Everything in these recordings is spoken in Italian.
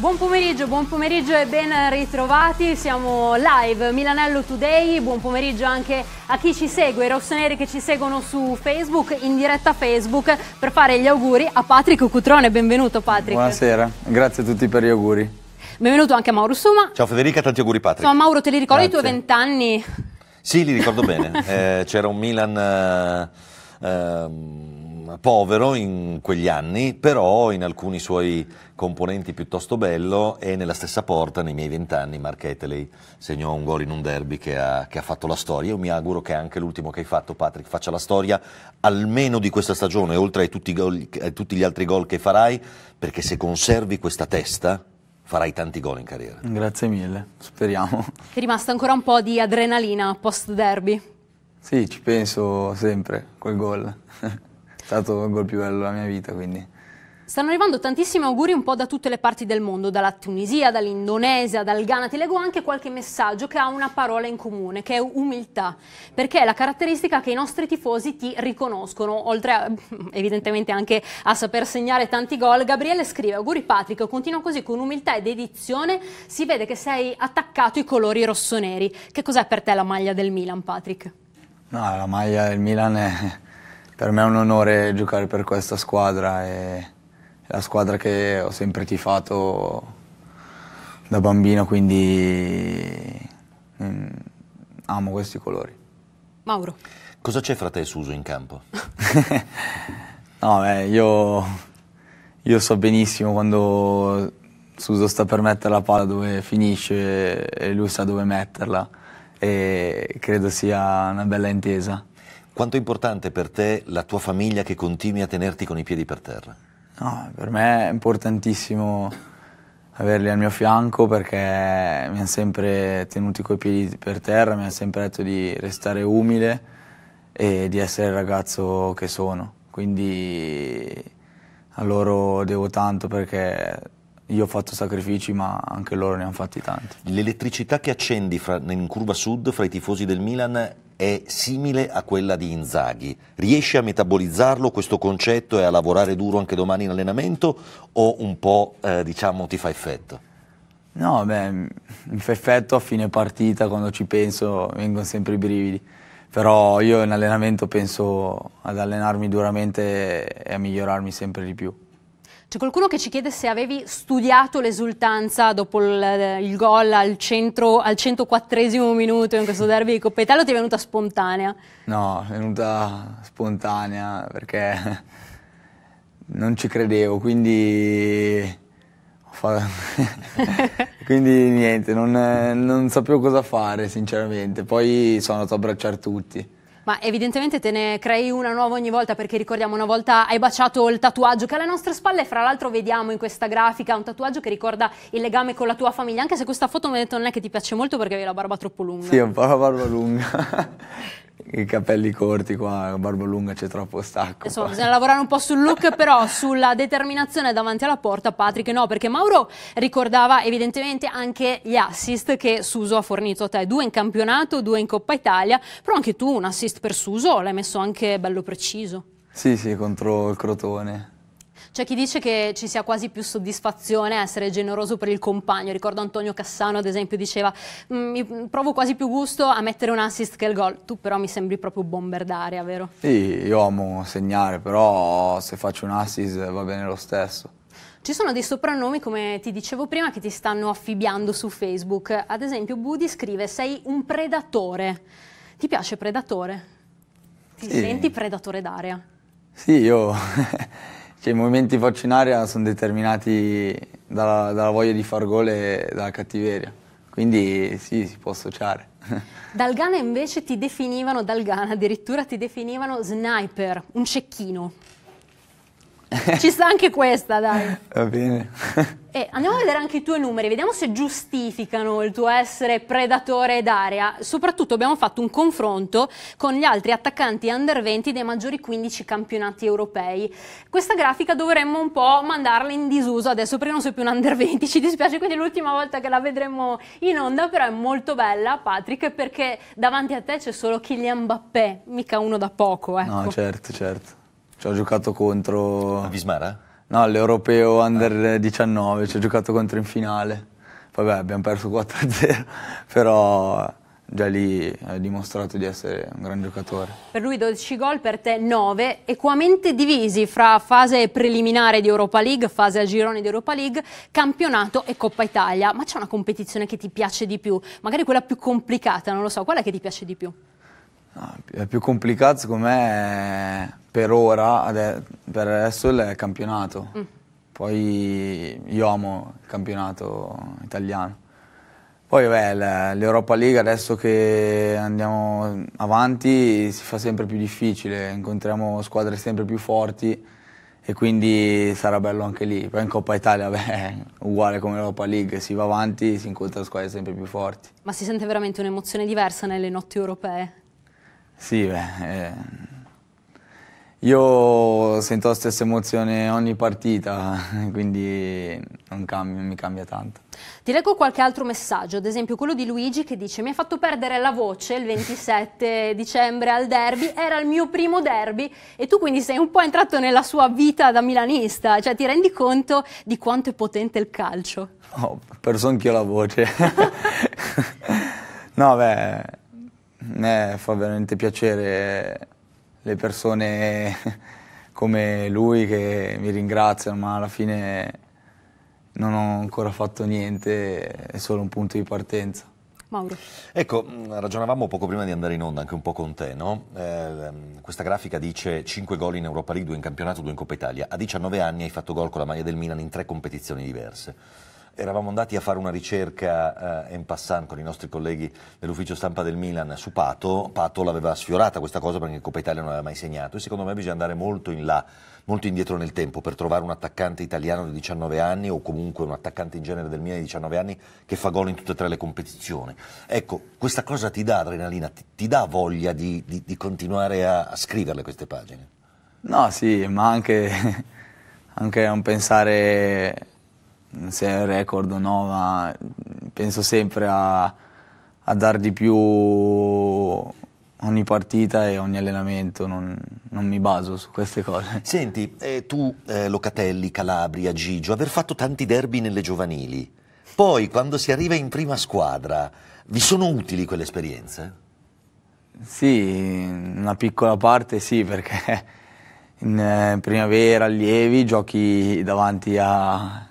Buon pomeriggio, buon pomeriggio e ben ritrovati, siamo live Milanello Today, buon pomeriggio anche a chi ci segue, i rossoneri che ci seguono su Facebook, in diretta Facebook, per fare gli auguri a Patrick Cutrone, benvenuto Patrick. Buonasera, grazie a tutti per gli auguri. Benvenuto anche a Mauro Suma. Ciao Federica, tanti auguri Patrick. Ciao Mauro, te li ricordi grazie. i tuoi vent'anni? Sì, li ricordo bene, eh, c'era un Milan... Eh, eh, povero in quegli anni, però in alcuni suoi componenti piuttosto bello e nella stessa porta nei miei vent'anni Mark Etley segnò un gol in un derby che ha, che ha, fatto la storia. Io mi auguro che anche l'ultimo che hai fatto, Patrick, faccia la storia almeno di questa stagione, oltre a tutti, gol, a tutti gli altri gol che farai, perché se conservi questa testa farai tanti gol in carriera. Grazie mille, speriamo. Ti è rimasta ancora un po' di adrenalina post derby? Sì, ci penso sempre, quel gol stato il gol più bello della mia vita, quindi. Stanno arrivando tantissimi auguri un po' da tutte le parti del mondo, dalla Tunisia, dall'Indonesia, dal Ghana. Ti leggo anche qualche messaggio che ha una parola in comune, che è umiltà, perché è la caratteristica che i nostri tifosi ti riconoscono, oltre a, evidentemente anche a saper segnare tanti gol. Gabriele scrive, auguri Patrick, continua così con umiltà ed edizione, si vede che sei attaccato i colori rossoneri. Che cos'è per te la maglia del Milan, Patrick? No, la maglia del Milan è per me è un onore giocare per questa squadra, è la squadra che ho sempre tifato da bambino, quindi mm, amo questi colori. Mauro. Cosa c'è fra te e Suso in campo? no, beh, io, io so benissimo quando Suso sta per mettere la palla dove finisce e lui sa dove metterla e credo sia una bella intesa quanto è importante per te la tua famiglia che continui a tenerti con i piedi per terra? No, per me è importantissimo averli al mio fianco perché mi hanno sempre tenuti coi piedi per terra, mi hanno sempre detto di restare umile e di essere il ragazzo che sono. Quindi a loro devo tanto perché io ho fatto sacrifici ma anche loro ne hanno fatti tanti. L'elettricità che accendi fra, in curva sud fra i tifosi del Milan è simile a quella di Inzaghi. Riesce a metabolizzarlo questo concetto e a lavorare duro anche domani in allenamento o un po' eh, diciamo ti fa effetto? No, beh, mm, mi fa effetto a fine partita, quando ci penso vengono sempre i brividi, però io in allenamento penso ad allenarmi duramente e a migliorarmi sempre di più. C'è qualcuno che ci chiede se avevi studiato l'esultanza dopo il, il gol al, centro, al 104 minuto in questo derby di Coppa Italia o ti è venuta spontanea? No, è venuta spontanea perché non ci credevo, quindi... quindi niente, non, non sapevo cosa fare sinceramente, poi sono andato a abbracciare tutti ma evidentemente te ne crei una nuova ogni volta perché ricordiamo una volta hai baciato il tatuaggio che alle nostre spalle, fra l'altro vediamo in questa grafica un tatuaggio che ricorda il legame con la tua famiglia, anche se questa foto mi ha detto non è che ti piace molto perché avevi la barba troppo lunga. Sì, ho un po' la barba lunga. i capelli corti qua, barba lunga c'è troppo stacco. Insomma, bisogna lavorare un po' sul look, però sulla determinazione davanti alla porta, Patrick no, perché Mauro ricordava evidentemente anche gli assist che Suso ha fornito a te, due in campionato, due in Coppa Italia, però anche tu un assist per Suso l'hai messo anche bello preciso. Sì, sì, contro il Crotone. C'è chi dice che ci sia quasi più soddisfazione a essere generoso per il compagno. Ricordo Antonio Cassano, ad esempio, diceva: mm, Mi provo quasi più gusto a mettere un assist che il gol. Tu, però, mi sembri proprio bomber d'aria, vero? Sì, io amo segnare, però se faccio un assist va bene lo stesso. Ci sono dei soprannomi, come ti dicevo prima, che ti stanno affibbiando su Facebook. Ad esempio, Budi scrive: Sei un predatore. Ti piace predatore? Ti sì. senti predatore d'aria? Sì, io. Cioè, I movimenti vaccinari sono determinati dalla, dalla voglia di far gol e dalla cattiveria, quindi sì, si può associare. Dal Ghana invece ti definivano, dal Ghana addirittura ti definivano sniper, un cecchino. Ci sta anche questa, dai. Va bene. E eh, andiamo a vedere anche i tuoi numeri, vediamo se giustificano il tuo essere predatore d'area. Soprattutto abbiamo fatto un confronto con gli altri attaccanti under 20 dei maggiori 15 campionati europei. Questa grafica dovremmo un po' mandarla in disuso adesso perché non sei più un under 20, ci dispiace, quindi è l'ultima volta che la vedremo in onda, però è molto bella Patrick perché davanti a te c'è solo Kylian Mbappé, mica uno da poco. Ecco. No, certo, certo. Ci ho giocato contro... A Vismara? Eh? No, all'Europeo Under 19, ci ho giocato contro in finale. Vabbè, abbiamo perso 4-0, però già lì ha dimostrato di essere un gran giocatore. Per lui 12 gol, per te 9, equamente divisi fra fase preliminare di Europa League, fase a girone di Europa League, campionato e Coppa Italia. Ma c'è una competizione che ti piace di più? Magari quella più complicata, non lo so, quella che ti piace di più? No, è più complicato secondo me per ora, per adesso il campionato. Mm. Poi io amo il campionato italiano. Poi vabbè, l'Europa League adesso che andiamo avanti si fa sempre più difficile, incontriamo squadre sempre più forti e quindi sarà bello anche lì. Poi in Coppa Italia, è uguale come l'Europa League, si va avanti, e si incontra squadre sempre più forti. Ma si sente veramente un'emozione diversa nelle notti europee? Sì, beh, eh, io sento la stessa emozione ogni partita, quindi non cambio, mi cambia tanto. Ti leggo qualche altro messaggio, ad esempio quello di Luigi che dice mi ha fatto perdere la voce il 27 dicembre al derby, era il mio primo derby e tu quindi sei un po' entrato nella sua vita da milanista, cioè ti rendi conto di quanto è potente il calcio? Oh, ho oh, perso anch'io la voce. no, beh me eh, fa veramente piacere le persone come lui che mi ringraziano, ma alla fine non ho ancora fatto niente, è solo un punto di partenza. Mauro. Ecco, ragionavamo poco prima di andare in onda anche un po' con te, no? eh, questa grafica dice 5 gol in Europa League, 2 in campionato, 2 in Coppa Italia. A 19 anni hai fatto gol con la maglia del Milan in tre competizioni diverse eravamo andati a fare una ricerca eh, en passant con i nostri colleghi dell'ufficio stampa del Milan su Pato, Pato l'aveva sfiorata questa cosa perché Coppa Italia non aveva mai segnato e secondo me bisogna andare molto in là, molto indietro nel tempo per trovare un attaccante italiano di 19 anni o comunque un attaccante in genere del Milan di 19 anni che fa gol in tutte e tre le competizioni. Ecco, questa cosa ti dà adrenalina, ti, ti dà voglia di, di, di continuare a, a, scriverle queste pagine? No, sì, ma anche, anche un pensare se è un record o no, ma penso sempre a, a dar di più ogni partita e ogni allenamento, non, non, mi baso su queste cose. Senti, eh, tu eh, Locatelli, Calabria, Gigio, aver fatto tanti derby nelle giovanili, poi quando si arriva in prima squadra, vi sono utili quelle esperienze? Sì, una piccola parte sì, perché in eh, primavera, allievi, giochi davanti a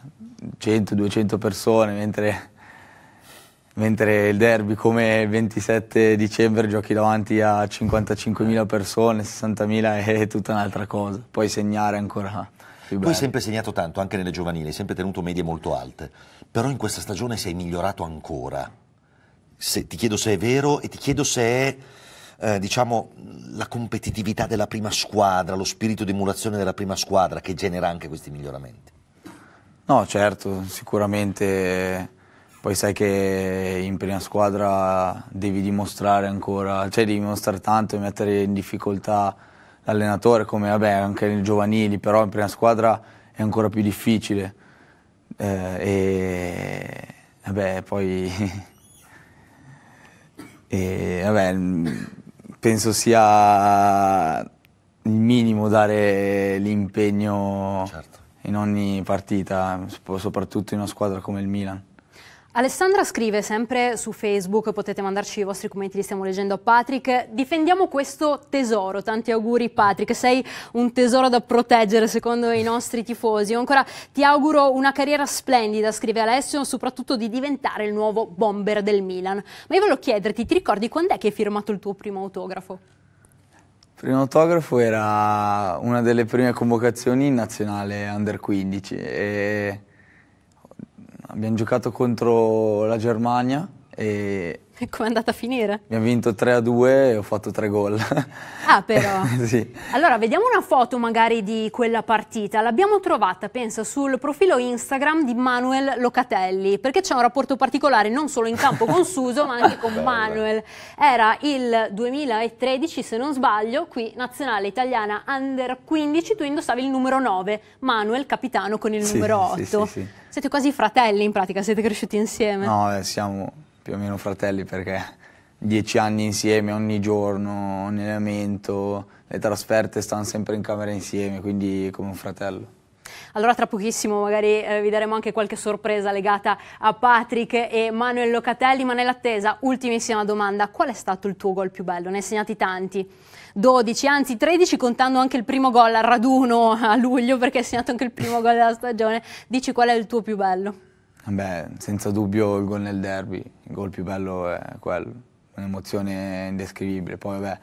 100-200 persone, mentre, mentre, il derby come 27 dicembre giochi davanti a 55.000 persone, 60.000 è tutta un'altra cosa, Puoi segnare ancora più Tu hai sempre segnato tanto, anche nelle giovanili, hai sempre tenuto medie molto alte, però in questa stagione sei migliorato ancora. Se, ti chiedo se è vero e ti chiedo se è... Eh, diciamo, la competitività della prima squadra, lo spirito di emulazione della prima squadra che genera anche questi miglioramenti? No, certo, sicuramente poi sai che in prima squadra devi dimostrare ancora, cioè devi dimostrare tanto e mettere in difficoltà l'allenatore come vabbè, anche nei giovanili, però in prima squadra è ancora più difficile. Eh, e vabbè, poi e, vabbè, penso sia il minimo dare l'impegno certo in ogni partita, soprattutto in una squadra come il Milan. Alessandra scrive sempre su Facebook, potete mandarci i vostri commenti, li stiamo leggendo a Patrick. Difendiamo questo tesoro, tanti auguri Patrick, sei un tesoro da proteggere secondo i nostri tifosi. Io ancora ti auguro una carriera splendida, scrive Alessio, soprattutto di diventare il nuovo bomber del Milan. Ma io volevo chiederti, ti ricordi quando è che hai firmato il tuo primo autografo? Primo autografo era una delle prime convocazioni in nazionale under 15 e abbiamo giocato contro la Germania e Come è andata a finire? Mi ha vinto 3 a 2 e ho fatto 3 gol. Ah, però. sì. Allora, vediamo una foto magari di quella partita. L'abbiamo trovata, pensa, sul profilo Instagram di Manuel Locatelli, perché c'è un rapporto particolare non solo in campo con Suso, ma anche con Bella. Manuel. Era il 2013, se non sbaglio, qui nazionale italiana under 15, tu indossavi il numero 9, Manuel capitano con il sì, numero 8. Sì, sì, sì. Siete quasi fratelli in pratica, siete cresciuti insieme. No, eh, siamo più o meno fratelli perché dieci anni insieme ogni giorno, ogni allenamento, le trasferte stanno sempre in camera insieme, quindi come un fratello. Allora tra pochissimo magari eh, vi daremo anche qualche sorpresa legata a Patrick e Manuel Locatelli, ma nell'attesa ultimissima domanda, qual è stato il tuo gol più bello? Ne hai segnati tanti, 12, anzi 13 contando anche il primo gol al raduno a luglio perché hai segnato anche il primo gol della stagione, dici qual è il tuo più bello? Beh, senza dubbio il gol nel derby, il gol più bello è quello, un'emozione indescrivibile. Poi vabbè,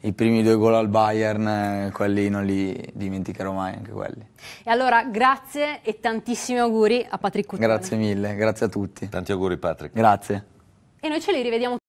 i primi due gol al Bayern, eh, quelli non li dimenticherò mai, anche quelli. E allora grazie e tantissimi auguri a Patrick Cuttone. Grazie mille, grazie a tutti. Tanti auguri Patrick. Grazie. E noi ce li rivediamo